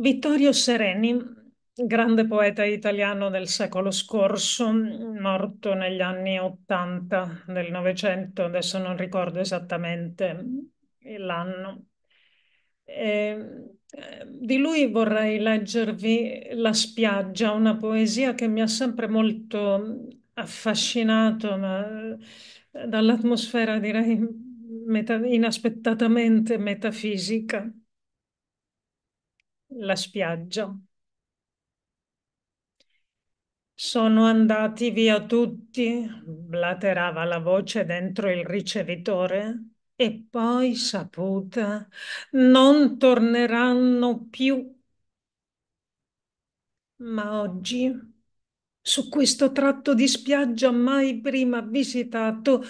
Vittorio Sereni, grande poeta italiano del secolo scorso, morto negli anni Ottanta del Novecento, adesso non ricordo esattamente l'anno. Ehm, eh, di lui vorrei leggervi La spiaggia, una poesia che mi ha sempre molto affascinato, ma eh, dall'atmosfera direi meta- inaspettatamente metafisica la spiaggia. Sono andati via tutti, blaterava la voce dentro il ricevitore, e poi saputa, non torneranno più. Ma oggi, su questo tratto di spiaggia mai prima visitato,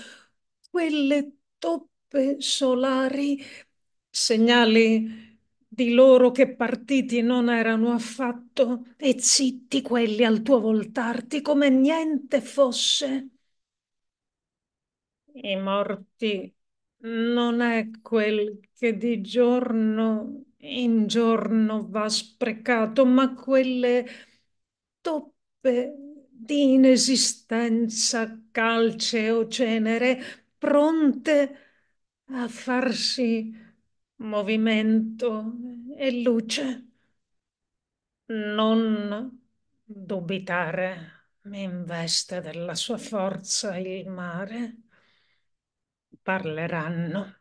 quelle toppe solari, segnali di loro che partiti non erano affatto, e zitti quelli al tuo voltarti come niente fosse. I morti non è quel che di giorno in giorno va sprecato, ma quelle toppe di inesistenza, calce o cenere, pronte a farsi movimento e luce. Non dubitare, mi investe della sua forza il mare. Parleranno